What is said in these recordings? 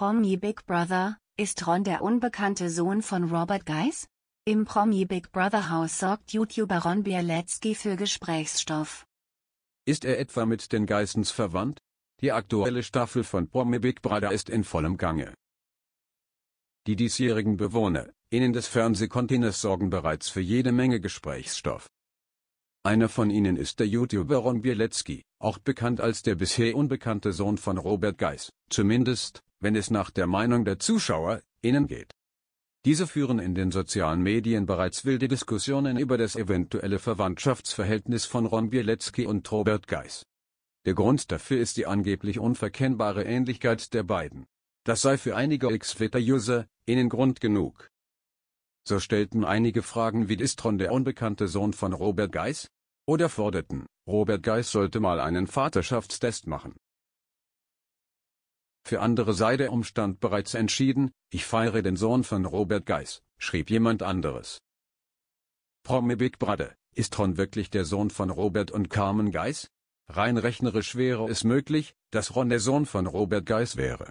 Promi Big Brother, ist Ron der unbekannte Sohn von Robert Geis? Im Promi Big Brother Haus sorgt YouTuber Ron Bielecki für Gesprächsstoff. Ist er etwa mit den Geissens verwandt? Die aktuelle Staffel von Promi Big Brother ist in vollem Gange. Die diesjährigen Bewohner, innen des Fernsehkontinents sorgen bereits für jede Menge Gesprächsstoff. Einer von ihnen ist der YouTuber Ron Bielecki, auch bekannt als der bisher unbekannte Sohn von Robert Geis, zumindest, wenn es nach der Meinung der Zuschauer, ihnen geht. Diese führen in den sozialen Medien bereits wilde Diskussionen über das eventuelle Verwandtschaftsverhältnis von Ron Bielecki und Robert Geis. Der Grund dafür ist die angeblich unverkennbare Ähnlichkeit der beiden. Das sei für einige X-Twitter-User, ihnen Grund genug. So stellten einige Fragen wie ist Ron der unbekannte Sohn von Robert Geis? Oder forderten, Robert Geis sollte mal einen Vaterschaftstest machen. Für andere sei der Umstand bereits entschieden, ich feiere den Sohn von Robert Geis, schrieb jemand anderes. Promi Big Brother, ist Ron wirklich der Sohn von Robert und Carmen Geis? Rein rechnerisch wäre es möglich, dass Ron der Sohn von Robert Geis wäre.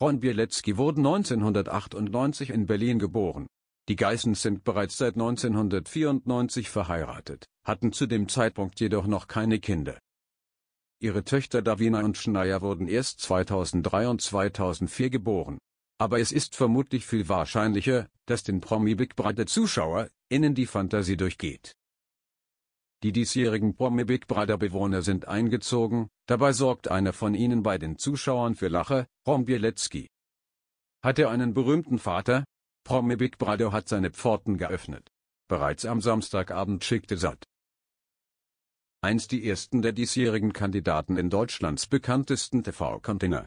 Ron Bielecki wurde 1998 in Berlin geboren. Die Geissens sind bereits seit 1994 verheiratet, hatten zu dem Zeitpunkt jedoch noch keine Kinder. Ihre Töchter Davina und Schneier wurden erst 2003 und 2004 geboren. Aber es ist vermutlich viel wahrscheinlicher, dass den Promi Big Brother Zuschauer, innen die Fantasie durchgeht. Die diesjährigen Promi Big Brother Bewohner sind eingezogen, dabei sorgt einer von ihnen bei den Zuschauern für Lache, Rom Bielecki. Hat er einen berühmten Vater? Promi Big Brother hat seine Pforten geöffnet. Bereits am Samstagabend schickte Satt einst die ersten der diesjährigen Kandidaten in Deutschlands bekanntesten TV-Container.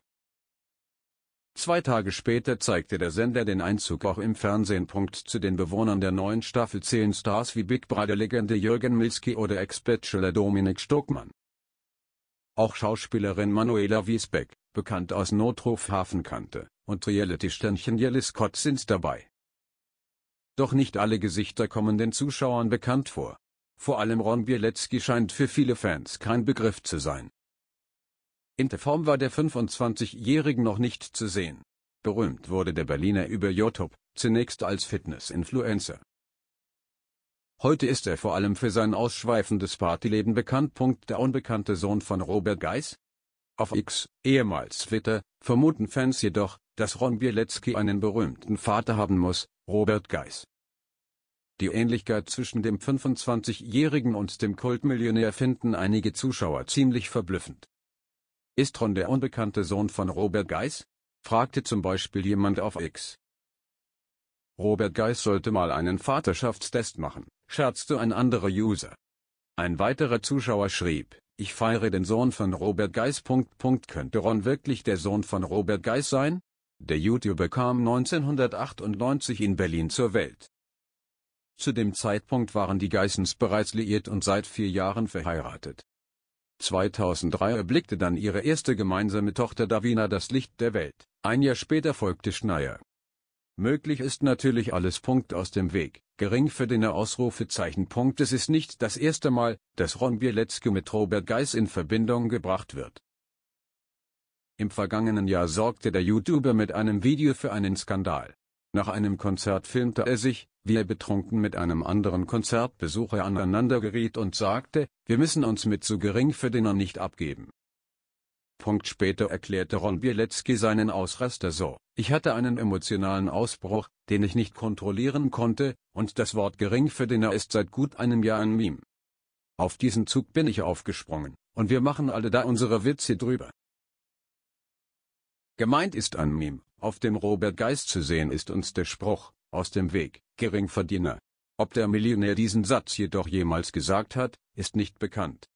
Zwei Tage später zeigte der Sender den Einzug auch im Fernsehen. Zu den Bewohnern der neuen Staffel zählen Stars wie Big Brother-Legende Jürgen Milski oder Ex-Bachelor Dominik Stockmann. Auch Schauspielerin Manuela Wiesbeck, bekannt aus Notruf Hafenkante, und Reality-Sternchen Jelly Scott sind dabei. Doch nicht alle Gesichter kommen den Zuschauern bekannt vor. Vor allem Ron Bielecki scheint für viele Fans kein Begriff zu sein. In der Form war der 25 jährige noch nicht zu sehen. Berühmt wurde der Berliner über YouTube, zunächst als Fitness-Influencer. Heute ist er vor allem für sein ausschweifendes Partyleben bekannt. Der unbekannte Sohn von Robert Geis? Auf X, ehemals Twitter, vermuten Fans jedoch, dass Ron Bielecki einen berühmten Vater haben muss, Robert Geis. Die Ähnlichkeit zwischen dem 25-Jährigen und dem Kultmillionär finden einige Zuschauer ziemlich verblüffend. Ist Ron der unbekannte Sohn von Robert Geis? fragte zum Beispiel jemand auf X. Robert Geis sollte mal einen Vaterschaftstest machen, scherzte ein anderer User. Ein weiterer Zuschauer schrieb, ich feiere den Sohn von Robert Geis. Könnte Ron wirklich der Sohn von Robert Geis sein? Der YouTuber kam 1998 in Berlin zur Welt. Zu dem Zeitpunkt waren die Geissens bereits liiert und seit vier Jahren verheiratet. 2003 erblickte dann ihre erste gemeinsame Tochter Davina das Licht der Welt, ein Jahr später folgte Schneier. Möglich ist natürlich alles Punkt aus dem Weg, gering für den Ausrufezeichen Punkt es ist nicht das erste Mal, dass Ron Bielecki mit Robert Geiss in Verbindung gebracht wird. Im vergangenen Jahr sorgte der YouTuber mit einem Video für einen Skandal. Nach einem Konzert filmte er sich, wie er betrunken mit einem anderen Konzertbesucher aneinander geriet und sagte, wir müssen uns mit zu gering für Dinner nicht abgeben. Punkt später erklärte Ron Bielecki seinen Ausraster so, ich hatte einen emotionalen Ausbruch, den ich nicht kontrollieren konnte, und das Wort gering für Dinner ist seit gut einem Jahr ein Meme. Auf diesen Zug bin ich aufgesprungen, und wir machen alle da unsere Witze drüber. Gemeint ist ein Meme, auf dem Robert Geist zu sehen ist uns der Spruch, aus dem Weg, Geringverdiener. Ob der Millionär diesen Satz jedoch jemals gesagt hat, ist nicht bekannt.